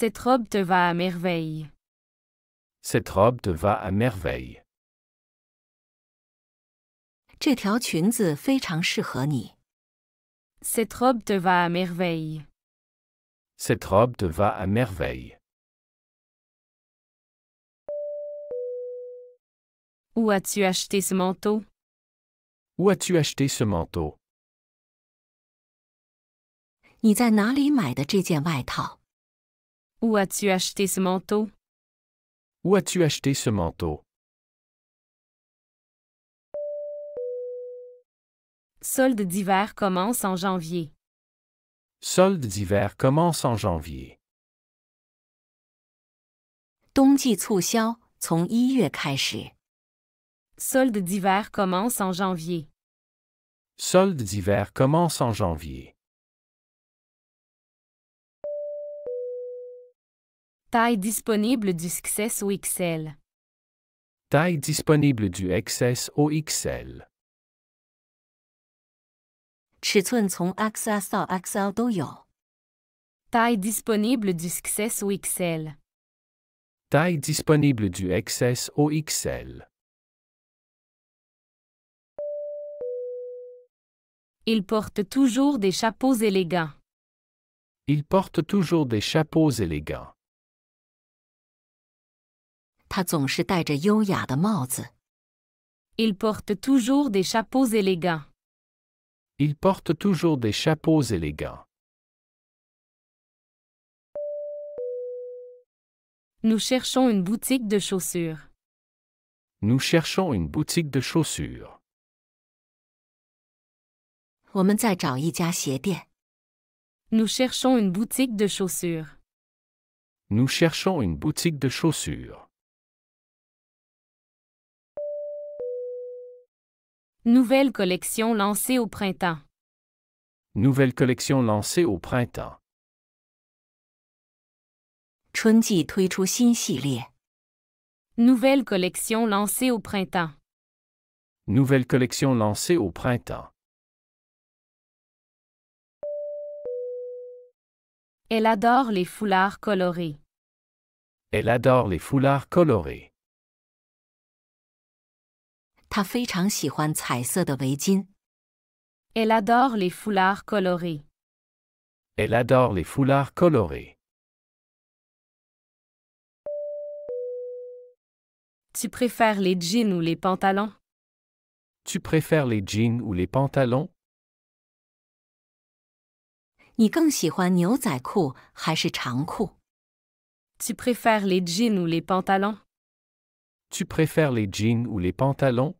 Cette robe te va à merveille. Cette robe te va à merveille. Cette robe te va à merveille. Cette robe te va à merveille. Où as-tu acheté ce manteau Où as-tu acheté ce manteau 你在哪里买的这件外套？où as-tu acheté ce manteau? Où as-tu acheté ce manteau? Solde d'hiver commence en janvier. Solde d'hiver commence en janvier. Soldes d'hiver commence en janvier. Solde d'hiver commence en janvier. Taille disponible du Succès au XL. Taille disponible du XS au XL. disponible du XS au XL. Taille disponible du XS au XL. Il porte toujours des chapeaux élégants. Il porte toujours des chapeaux élégants porte toujours des chapeaux élégants. Il porte toujours des chapeaux élégants. Nous cherchons une boutique de chaussures. Nous cherchons une boutique de chaussures. Nous cherchons une boutique de chaussures. Nous cherchons une boutique de chaussures. Nouvelle collection lancée au printemps. Nouvelle collection lancée au printemps. Nouvelle collection lancée au printemps. Nouvelle collection lancée au printemps. Elle adore les foulards colorés. Elle adore les foulards colorés. Elle adore les foulards colorés. Elle adore les foulards colorés. Tu préfères les jeans ou les pantalons? Tu préfères les jeans ou les pantalons? préfères les jeans ou les pantalons? Tu préfères les jeans ou les pantalons?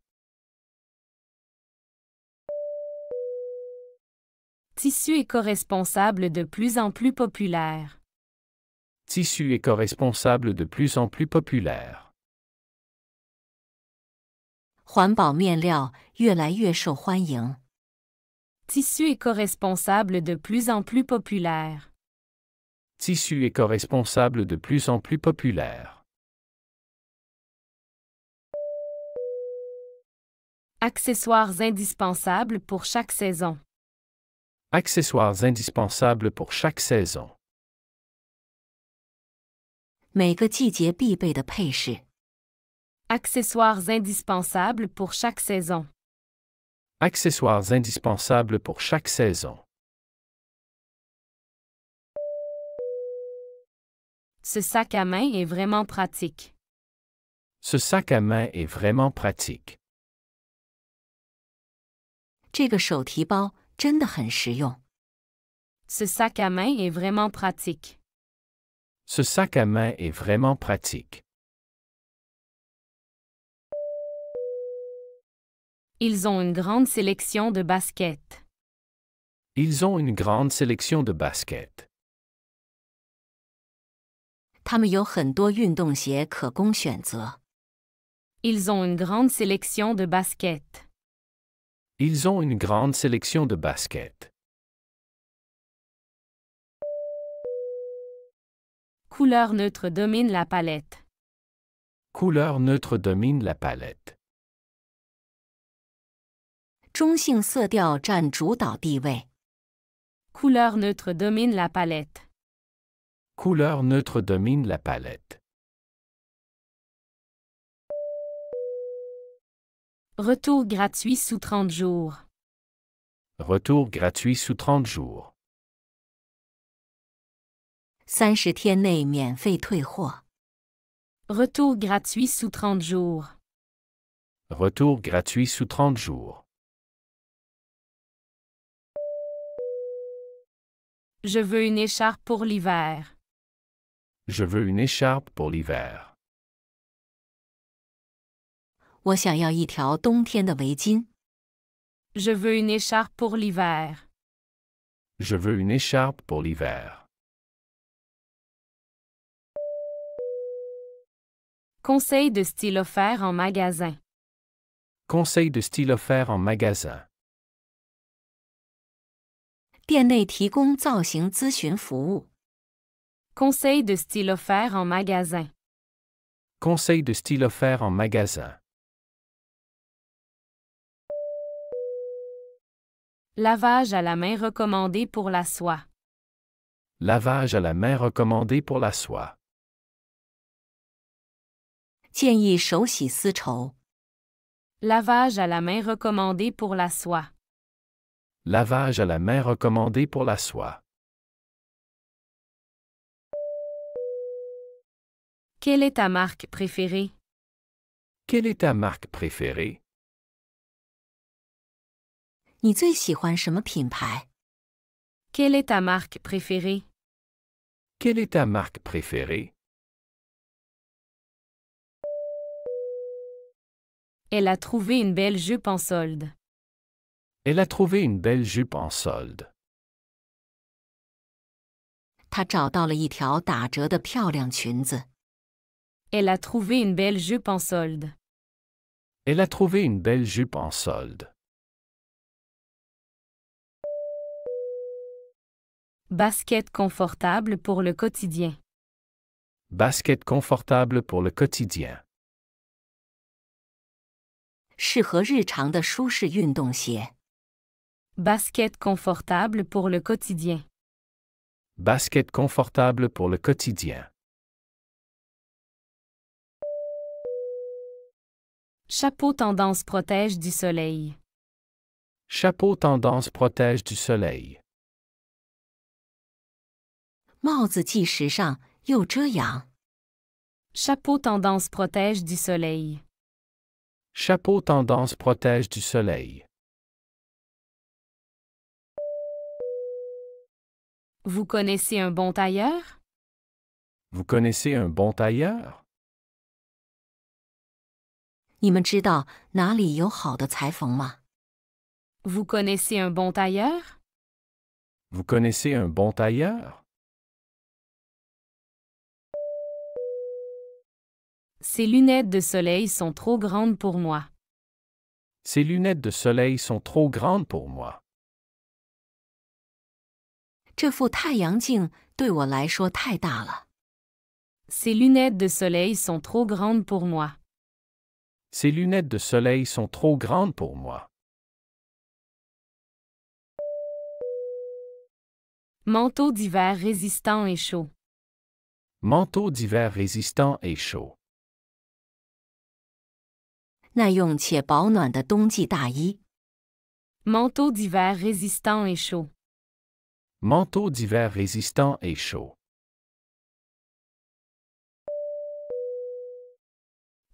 Tissu éco-responsable de plus en plus populaire. Tissu éco-responsable de plus en plus populaire. Tissu éco éco-responsable de plus en plus populaire. Tissu éco-responsable de plus en plus populaire. Accessoires indispensables pour chaque saison. Accessoires indispensables pour chaque saison. Accessoires indispensables pour chaque saison. Accessoires indispensables pour chaque saison. Ce sac à main est vraiment pratique. Ce sac à main est vraiment pratique. 这个手提包 ce sac à main est vraiment pratique. Ce sac à main est vraiment pratique. Ils ont une grande sélection de baskets. Ils ont une grande sélection de baskets. Ils ont une grande sélection de baskets. Ils ont une grande sélection de baskets. Couleur neutre domine la palette. Couleur neutre domine la palette. Couleur neutre domine la palette. Couleur neutre domine la palette. Retour gratuit sous 30 jours. Retour gratuit sous 30 jours. 30天内免费退货. Retour gratuit sous 30 jours. Retour gratuit sous 30 jours. Je veux une écharpe pour l'hiver. Je veux une écharpe pour l'hiver. Je veux une écharpe pour l'hiver. Je veux une écharpe pour l'hiver. Conseil de style offert en magasin. Conseil de style offert en magasin. Conseil de style offert en magasin. Conseil de style offert en magasin. Lavage à la main recommandé pour la soie. Lavage à la main recommandé pour la soie. Lavage à la main recommandé pour la soie. Lavage à la main recommandé pour la soie. Quelle est ta marque préférée? Quelle est ta marque préférée? Quelle est ta marque préférée? Elle a trouvé une belle jupe en solde. Elle a trouvé une belle jupe en solde. Elle a trouvé une belle jupe en solde. Elle a trouvé une belle jupe en solde. Basket confortable pour le quotidien. Basket confortable pour le quotidien. Basket confortable pour le quotidien. Basket confortable pour le quotidien. Chapeau tendance protège du soleil. Chapeau tendance protège du soleil. Chapeau tendance protège du soleil. Chapeau tendance protège du soleil. Vous connaissez un bon tailleur? Vous connaissez un bon tailleur? Vous connaissez un bon tailleur? Vous connaissez un bon tailleur? Ces lunettes de soleil sont trop grandes pour moi. Ces lunettes de soleil sont trop grandes pour moi. Ces lunettes de soleil sont trop grandes pour moi. Ces lunettes de soleil sont trop grandes pour moi. Manteau d'hiver résistant et chaud. Manteau d'hiver résistant et chaud. Manteau d'hiver résistant et chaud. Manteau d'hiver résistant et chaud.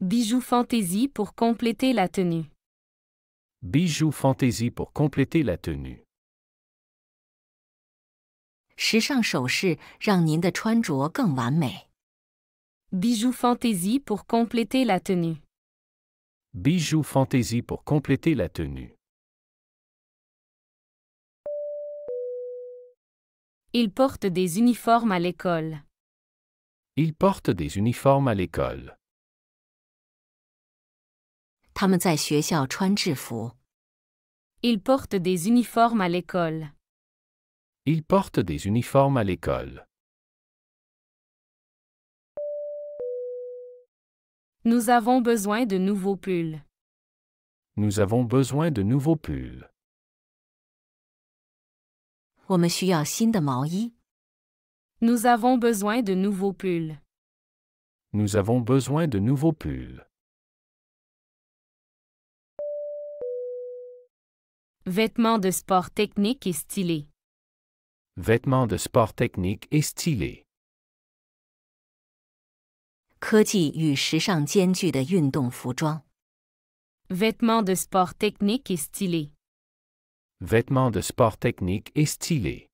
Bijoux fantaisie pour compléter la tenue. Bijoux fantaisie pour compléter la tenue. Bijoux fantaisie pour compléter la tenue. Bijoux fantaisie pour compléter la tenue. Ils portent des uniformes à l'école. Ils portent des uniformes à l'école. Ils portent des uniformes à l'école. Ils portent des uniformes à l'école. Nous avons besoin de nouveaux pulls. Nous avons besoin de nouveaux pulls. nous avons besoin de nouveaux pulls. Nous avons besoin de nouveaux pulls. Vêtements de sport technique et stylés. Vêtements de sport technique et stylés. Vêtements de sport technique et stylés. Vêtements de sport technique et stylé.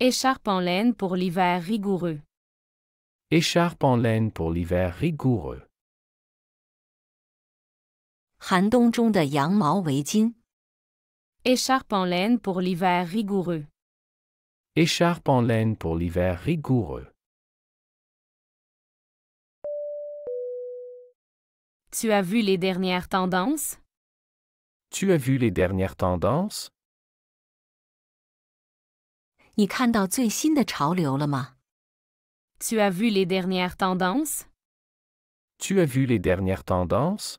Écharpe en laine pour l'hiver rigoureux. Écharpe en laine pour l'hiver rigoureux. Écharpe en laine pour l'hiver rigoureux. Écharpe en laine pour l'hiver rigoureux. Tu as vu les dernières tendances? Tu as vu les dernières tendances? Tu as vu les dernières tendances? Tu as vu les dernières tendances?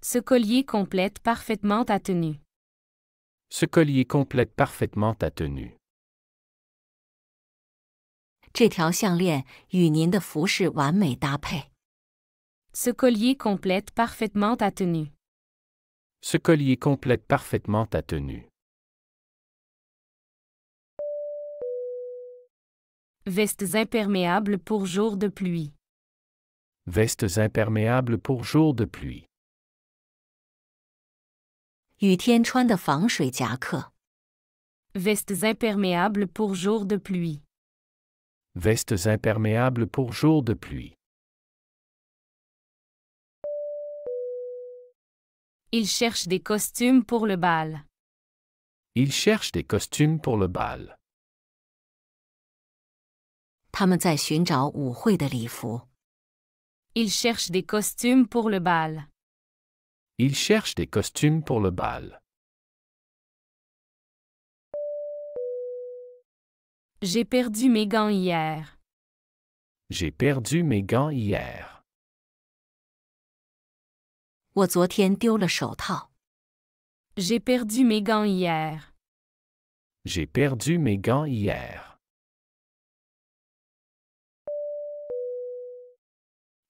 Ce collier complète parfaitement ta tenue. Ce collier complète parfaitement ta tenue. collier complète parfaitement tenue. Ce collier complète parfaitement ta tenue. Vestes imperméables pour jour de pluie. Vestes imperméables pour jour de pluie. Vestes imperméables pour jour de pluie. Vestes imperméables pour jour de pluie. Il cherche des costumes pour le bal. Il cherche des costumes pour le bal. Ils cherchent des costumes pour le bal. Il cherche des costumes pour le bal. J'ai perdu mes gants hier. J'ai perdu mes gants hier. J'ai perdu mes gants hier. J'ai perdu mes gants hier.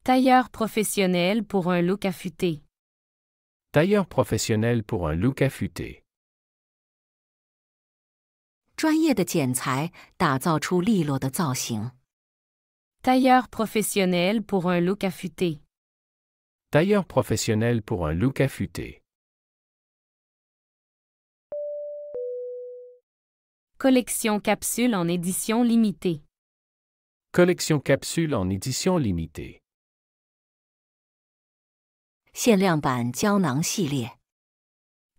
Tailleur professionnel pour un look affûté. Tailleur professionnel pour un look affûté. Tailleur professionnel pour un look affûté. Tailleur professionnel pour un look affûté. Collection capsule en édition limitée. Collection capsule en édition limitée.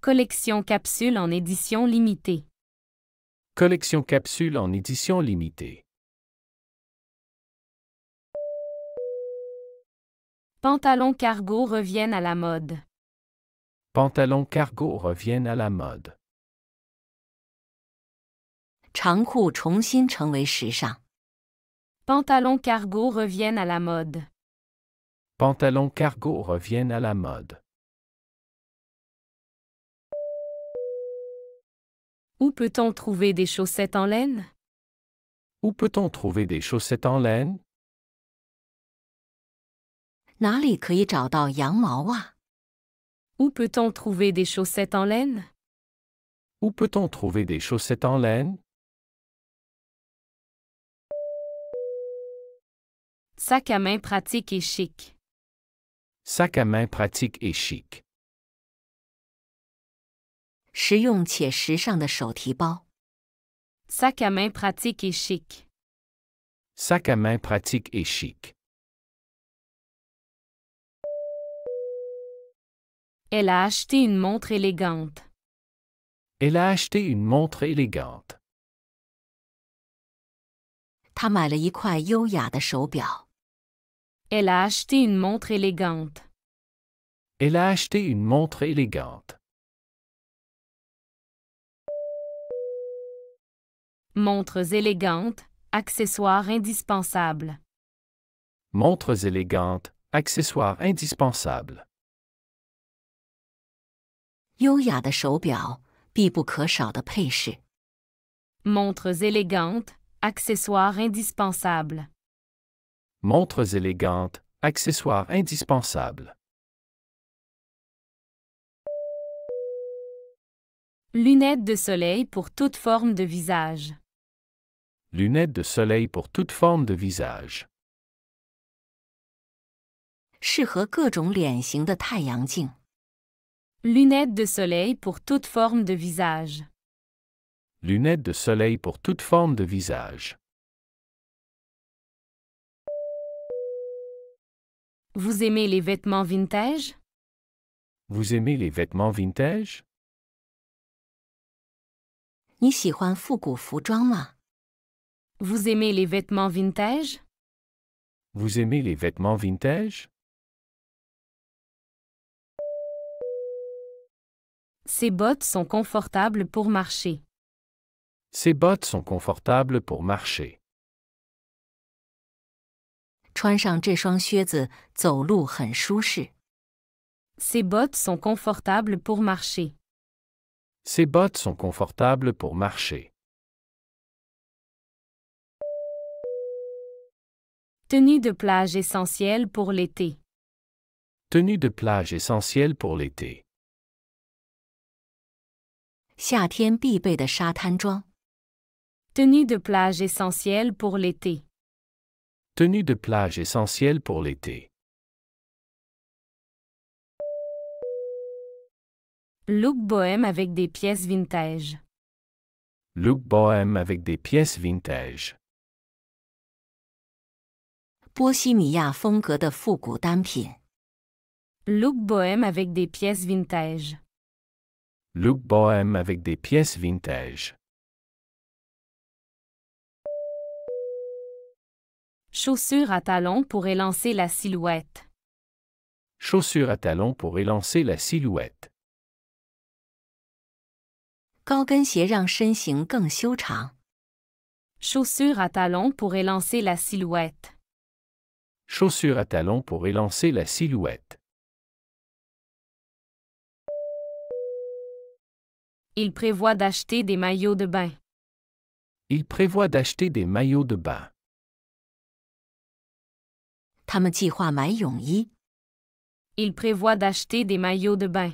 Collection capsule en édition limitée. Collection capsule en édition limitée. Pantalons cargo reviennent à la mode. Pantalons cargo reviennent à la mode. Pantalons cargo reviennent à la mode. Pantalons cargo reviennent à la mode. Où peut-on trouver des chaussettes en laine? Où peut-on trouver des chaussettes en laine? Où peut-on trouver des chaussettes en laine? Où peut-on trouver des chaussettes en laine? Sac à main pratique et chic. Sac à main pratique et chic. Sac à main pratique et chic. Sac à main pratique et chic. Elle a acheté une montre élégante. Elle a acheté une montre élégante. 她买了一块优雅的手表。elle a acheté une montre élégante. Elle a acheté une montre élégante. Montres élégantes, accessoires indispensables. Montres élégantes, accessoires indispensables. Montres élégantes, accessoires indispensables montres élégantes, accessoires indispensables. Lunettes de soleil pour toute forme de visage. Lunettes de soleil pour toute forme de visage. Lunettes de soleil pour toute forme de visage. Lunettes de soleil pour toute forme de visage. Vous aimez les vêtements vintage? Vous aimez les vêtements vintage? Vous aimez les vêtements vintage? Vous aimez les vêtements vintage? Ces bottes sont confortables pour marcher. Ces bottes sont confortables pour marcher. Ces bottes sont confortables pour marcher. Ces bottes sont confortables pour marcher. Tenue de plage essentielle pour l'été. Tenue de plage essentielle pour l'été. Tenue de plage essentielle pour l'été. Tenue de plage essentielle pour l'été. Look bohème avec des pièces vintage. Look bohème avec des pièces vintage. 波西米亚风格的复古单品。Look bohème avec des pièces vintage. Look bohème avec des pièces vintage. Chaussures à talons pour élancer la silhouette. Chaussures à talons pour élancer la silhouette. Chaussures à talons pour élancer la silhouette. Chaussures à talons pour élancer la silhouette. Il prévoit d'acheter des maillots de bain. Il prévoit d'acheter des maillots de bain. Il prévoit d'acheter des maillots de bain.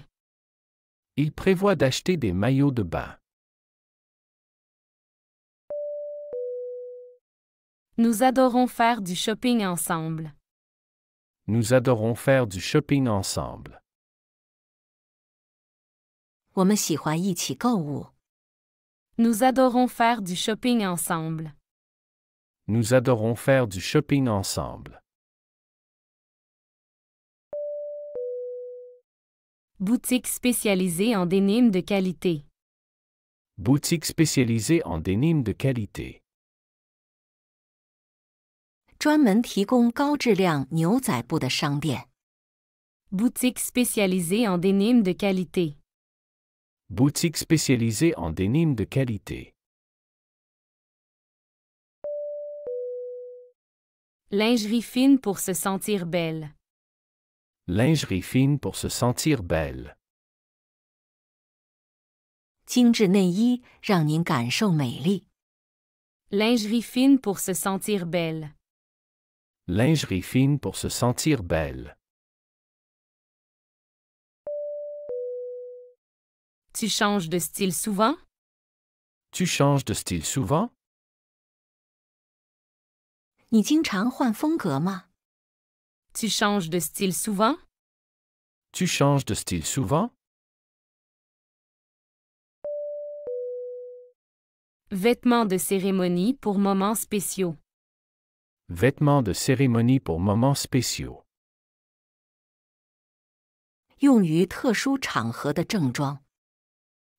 Il prévoit d'acheter des maillots de bain. Nous adorons faire du shopping ensemble. Nous adorons faire du shopping ensemble. Nous adorons faire du shopping ensemble. Nous adorons faire du shopping ensemble. Boutique spécialisée en dénime de qualité. Boutique spécialisée en dénime de qualité. Boutique spécialisée en dénime de qualité. Boutique spécialisée en dénime de qualité. Lingerie fine pour se sentir belle. Lingerie fine pour se sentir belle. Lingerie fine pour se sentir belle. Lingerie fine pour se sentir belle. Tu changes de style souvent? Tu changes de style souvent? Tu changes de style souvent? Tu changes de style souvent? Vêtements de cérémonie pour moments spéciaux. Vêtements de cérémonie pour moments spéciaux.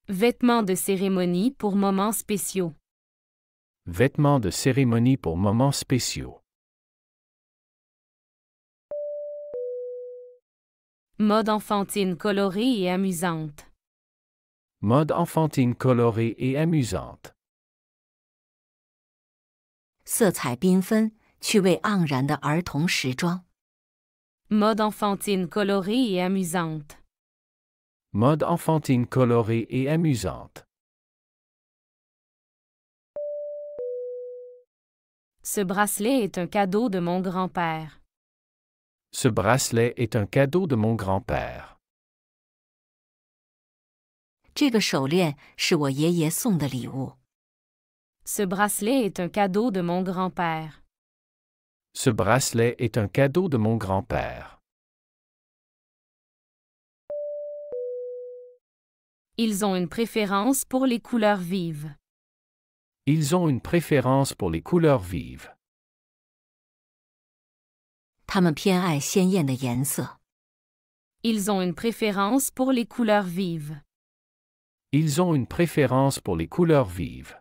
Vêtements de cérémonie pour moments spéciaux. Vêtements de cérémonie pour moments spéciaux. Mode enfantine colorée et amusante. Mode enfantine colorée et amusante. Mode enfantine colorée et amusante. Mode enfantine colorée et amusante. Ce bracelet est un cadeau de mon grand-père. Ce bracelet est un cadeau de mon grand-père. Ce bracelet est un cadeau de mon grand-père. Ils ont une préférence pour les couleurs vives. Ils ont une préférence pour les couleurs vives. 他们偏爱鲜艳的颜色。Ils ont une préférence pour les couleurs vives. Ils ont une préférence pour les couleurs vives.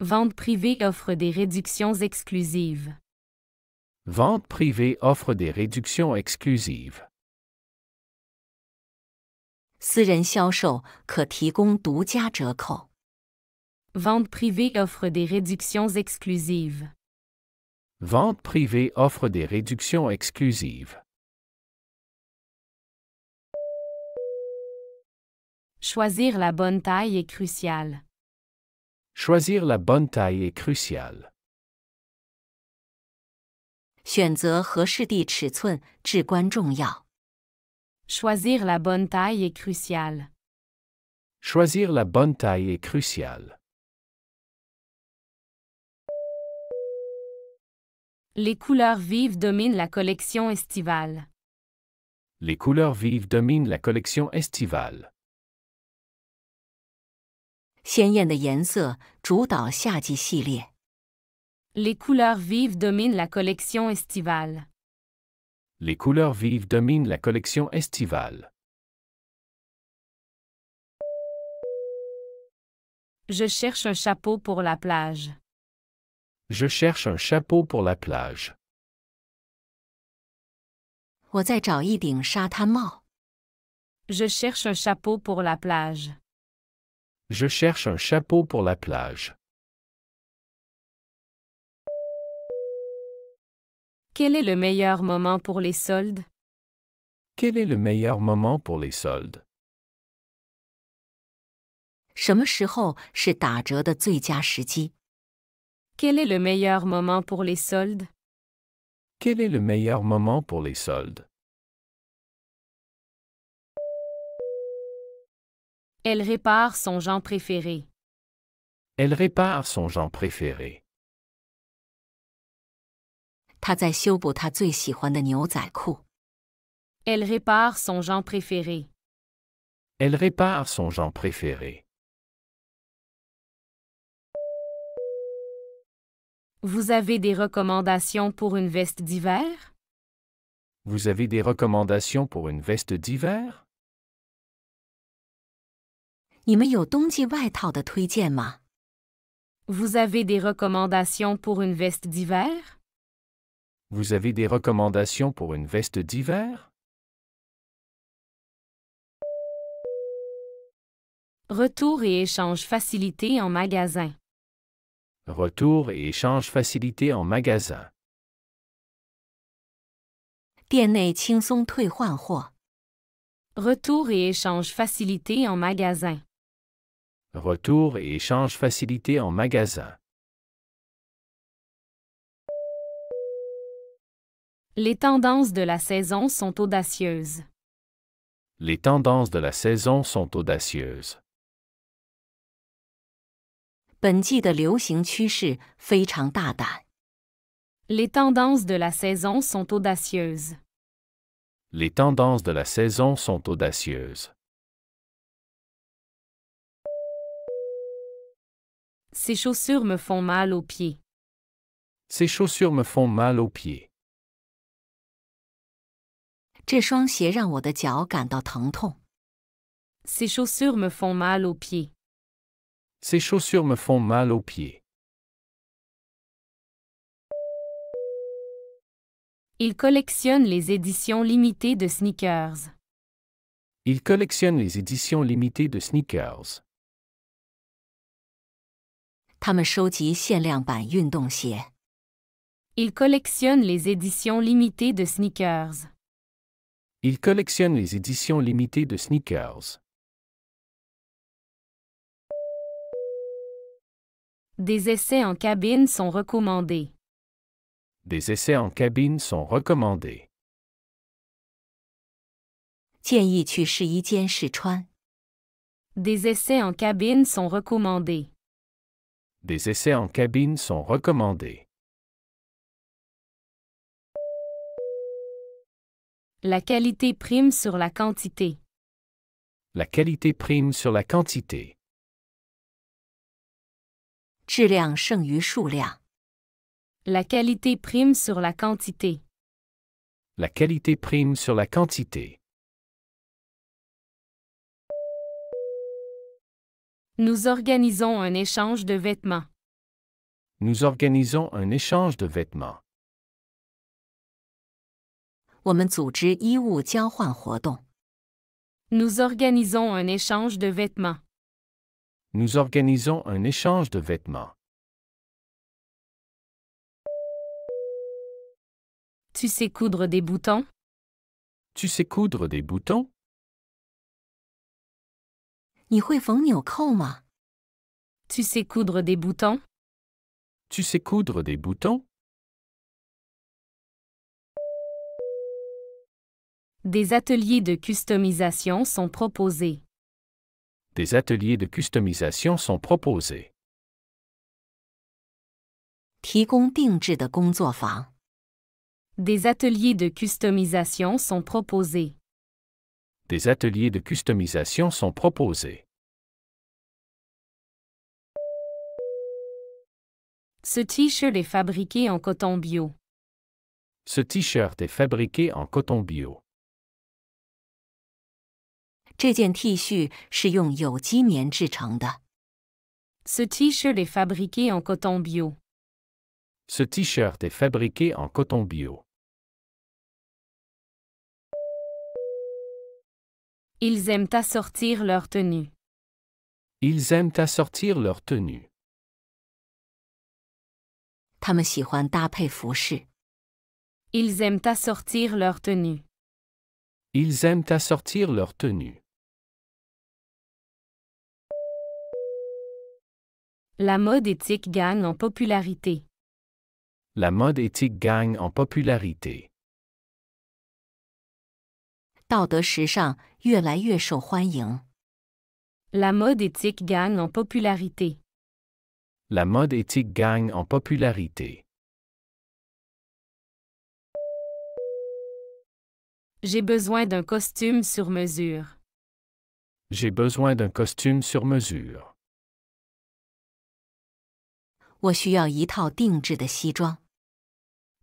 Vente privée offre des réductions exclusives. Vente privée offre des réductions exclusives. Vente privée offre des réductions exclusives. Vente privée offre des réductions exclusives. Choisir la bonne taille est crucial. Choisir la bonne taille est crucial. Choisir la bonne taille est crucial. Choisir la bonne taille est crucial. Les couleurs vives dominent la collection estivale. Les couleurs vives dominent la collection estivale. Les couleurs vives dominent la collection estivale. Les couleurs vives dominent la collection estivale. Je cherche un chapeau pour la plage. Je cherche un chapeau pour la plage. Je cherche un chapeau pour la plage. Je cherche un chapeau pour la plage. Quel est le meilleur moment pour les soldes? Quel est le meilleur moment pour les soldes? Quel est le meilleur moment pour les soldes? Quel est le meilleur moment pour les soldes? Elle répare son genre préféré. Elle répare son genre préféré. Elle répare son genre préféré. Elle répare son genre préféré. Vous avez des recommandations pour une veste d'hiver? Vous avez des recommandations pour une veste d'hiver? Vous avez des recommandations pour une veste d'hiver? Vous avez des recommandations pour une veste d'hiver? Retour et échange facilité en magasin. Retour et échange facilité en magasin. Retour et échange facilité en magasin. Retour et échange facilité en magasin. Les tendances de la saison sont audacieuses. Les tendances de la saison sont audacieuses. 本季的流行趋势非常大胆。Les tendances de la saison sont audacieuses. Les tendances de la saison sont audacieuses. Ces chaussures me font mal aux pieds. Ces chaussures me font mal aux pieds. Ces chaussures me font mal aux pieds. Ces chaussures me font mal aux pieds. Il collectionne les éditions limitées de sneakers. Il collectionne les éditions limitées de sneakers. Il collectionne les éditions limitées de sneakers. Il collectionne les éditions limitées de sneakers. Des essais en cabine sont recommandés. Des essais en cabine sont recommandés. Des essais en cabine sont recommandés. Des essais en cabine sont recommandés. La qualité prime sur la quantité. La qualité prime sur la quantité. La qualité prime sur la quantité. La qualité prime sur la quantité. Nous organisons un échange de vêtements. Nous organisons un échange de vêtements. Nous organisons un échange de vêtements nous organisons un échange de vêtements. Tu sais coudre des boutons Tu sais coudre des boutons Tu sais coudre des boutons Tu sais coudre des boutons Des ateliers de customisation sont proposés des ateliers de customisation sont proposés. Des ateliers de customisation sont proposés. Des ateliers de customisation sont proposés. Ce t-shirt est fabriqué en coton bio. Ce t-shirt est fabriqué en coton bio. Ce T t-shirt est fabriqué en coton bio. Ce t-shirt est fabriqué en coton bio. Ils aiment assortir leur tenue. Ils aiment assortir leur tenue. aiment assortir leur tenue. Ils aiment assortir leur tenue. La mode éthique gagne en popularité. La mode éthique gagne en popularité. La mode éthique gagne en popularité. La mode éthique gagne en popularité. J'ai besoin d'un costume sur mesure. J'ai besoin d'un costume sur mesure.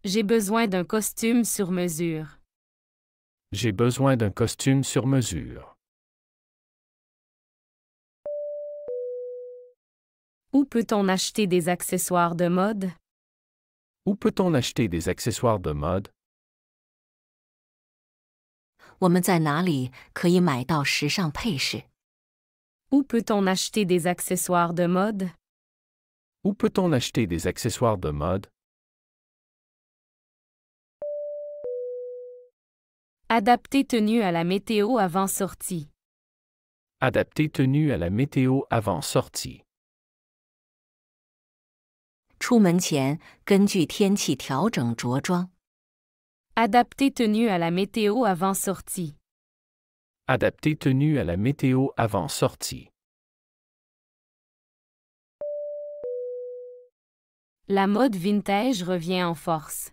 J'ai besoin d'un costume sur mesure. J'ai besoin d'un costume sur mesure. Où peut-on acheter des accessoires de mode? Où peut-on acheter des accessoires de mode? Où peut peut-on acheter des accessoires de mode? Où peut-on acheter des accessoires de mode Adapter tenue à la météo avant sortie. Adapter tenue à la météo avant sortie. Adapter tenue à la météo avant sortie. Adapter tenue à la météo avant sortie. La mode vintage revient en force.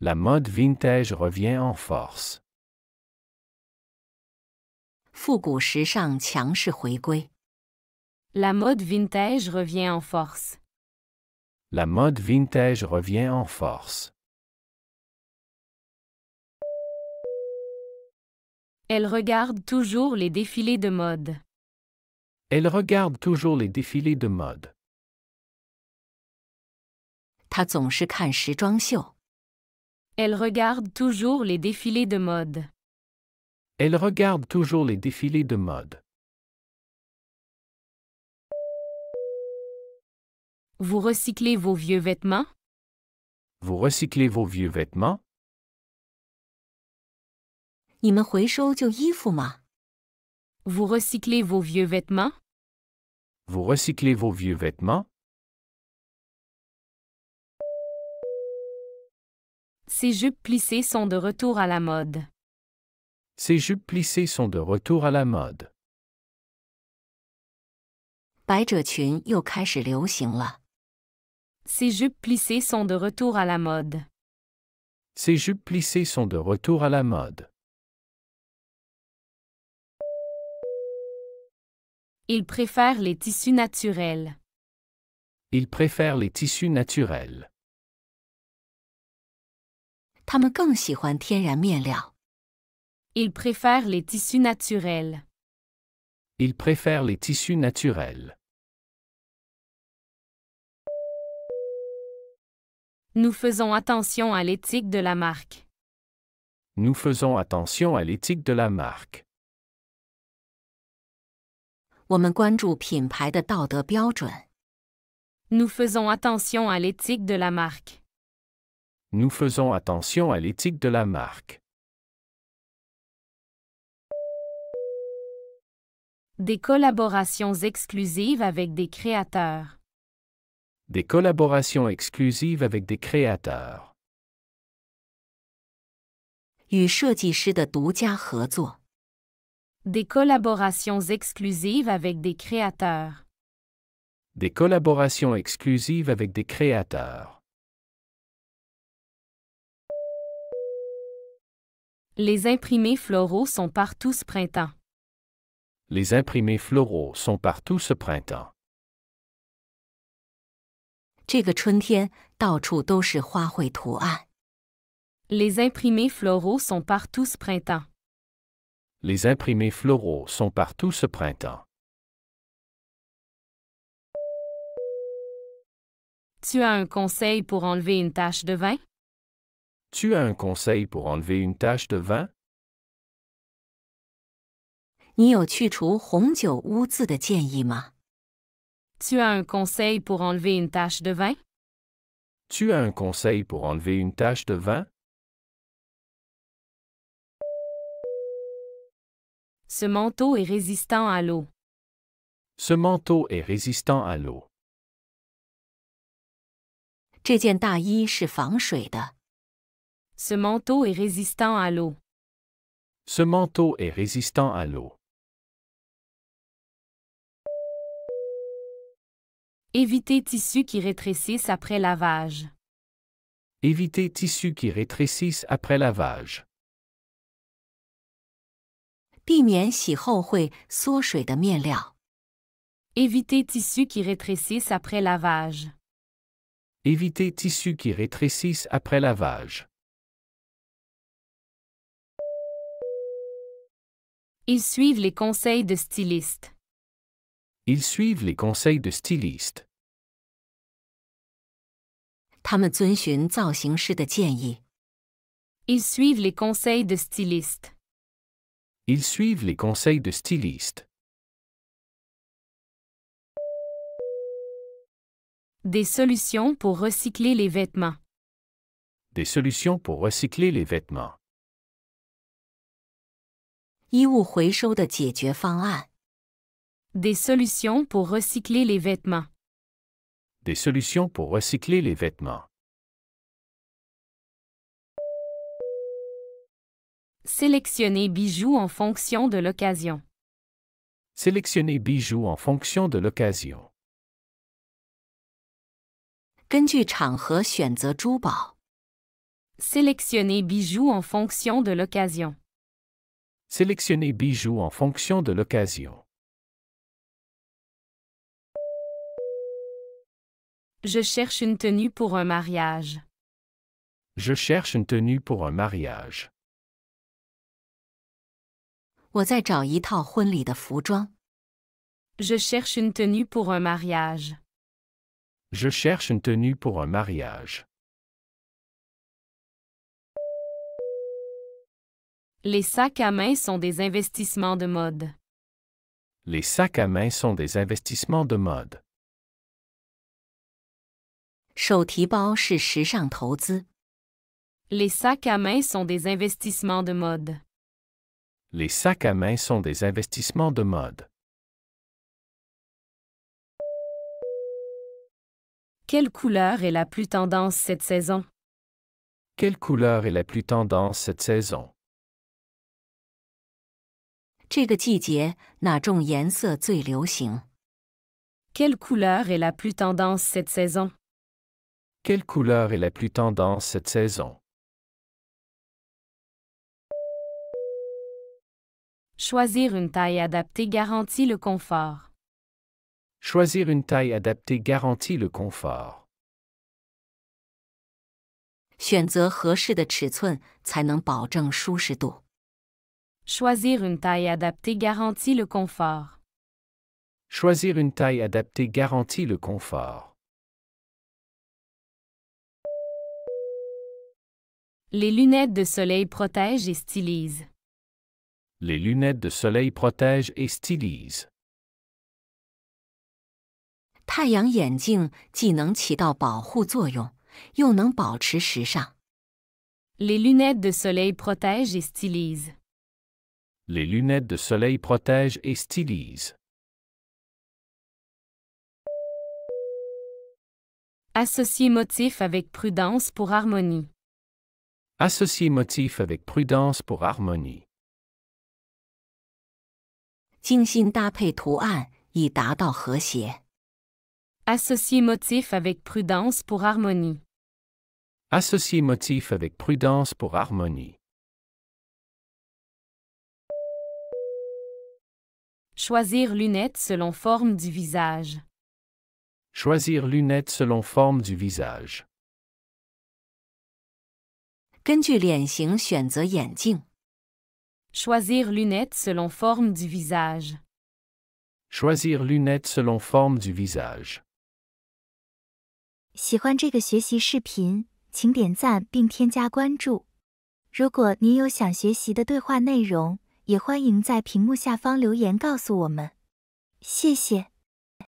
La mode vintage revient en force. La mode vintage revient en force. La mode vintage revient en force. Elle regarde toujours les défilés de mode. Elle regarde toujours les défilés de mode. Elle regarde toujours les défilés de mode. Elle regarde toujours les défilés de mode. Vous recyclez vos vieux vêtements? Vous recyclez vos vieux vêtements? Vous recyclez vos vieux vêtements? Vous recyclez vos vieux vêtements? Ces jupes plissées sont de retour à la mode. Ces jupes plissées sont de retour à la mode. Ces jupes plissées sont de retour à la mode. Ces jupes plissées sont de retour à la mode. Ils préfèrent les tissus naturels. Ils préfèrent les tissus naturels. 他们更喜欢天然面料。Ils préfèrent les tissus naturels. Ils préfèrent les tissus naturels. Nous faisons attention à l'éthique de la marque. Nous faisons attention à l'éthique de la marque. Nous faisons attention à l'éthique de la marque nous faisons attention à l'éthique de la marque. Des collaborations exclusives avec des créateurs. Des collaborations exclusives avec des créateurs. Des collaborations exclusives avec des créateurs. Des collaborations exclusives avec des créateurs. Les imprimés floraux sont partout ce printemps. Les imprimés floraux sont partout ce printemps. Les imprimés floraux sont partout printemps. Les imprimés floraux sont partout ce printemps. Tu as un conseil pour enlever une tache de vin? Tu as un conseil pour enlever une tache de vin? Tu as un conseil pour enlever une tache de vin? Tu as un conseil pour enlever une tache de vin? Ce manteau est résistant à l'eau. Ce manteau est résistant à l'eau. Ce manteau est résistant à l'eau. Ce manteau est résistant à l'eau. Évitez tissus qui rétrécissent après lavage. Évitez tissus qui rétrécissent après lavage. Évitez tissus qui rétrécissent après lavage. Évitez tissus qui rétrécissent après lavage. Ils suivent les conseils de styliste. Ils suivent les conseils de styliste. Ils suivent les conseils de styliste. Ils suivent les conseils de styliste. Des solutions pour recycler les vêtements. Des solutions pour recycler les vêtements. Des solutions pour recycler les vêtements. Des solutions pour recycler les vêtements. Sélectionnez bijoux en fonction de l'occasion. Sélectionnez bijoux en fonction de l'occasion. Sélectionnez bijoux en fonction de l'occasion. Sélectionnez bijoux en fonction de l'occasion. Je cherche une tenue pour un mariage. Je cherche une tenue pour un mariage. Je cherche une tenue pour un mariage. Je cherche une tenue pour un mariage. Les sacs à main sont des investissements de mode. Les sacs à main sont des investissements de mode. Les sacs à main sont des investissements de mode. Les sacs à main sont des investissements de mode. Quelle couleur est la plus tendance cette saison? Quelle couleur est la plus tendance cette saison? Quelle couleur est la plus tendance cette saison Choisir une taille adaptée garantit le confort. Choisir une taille adaptée garantit le confort. Choisir une taille adaptée garantit le confort. Choisir une taille adaptée garantit le confort. Les lunettes de soleil protègent et stylisent. Les lunettes de soleil protègent et stylisent. Les lunettes de soleil protègent et stylisent. Les lunettes de soleil protègent et stylisent. Associer motif avec prudence pour harmonie. Associer motif avec prudence pour harmonie. associer motif avec prudence pour harmonie. Associer motif avec prudence pour harmonie. Choisir lunettes selon forme du visage. Choisir lunettes selon forme du visage. Choisir lunettes selon forme du visage. Choisir lunettes selon forme du visage. 也欢迎在屏幕下方留言告诉我们，谢谢。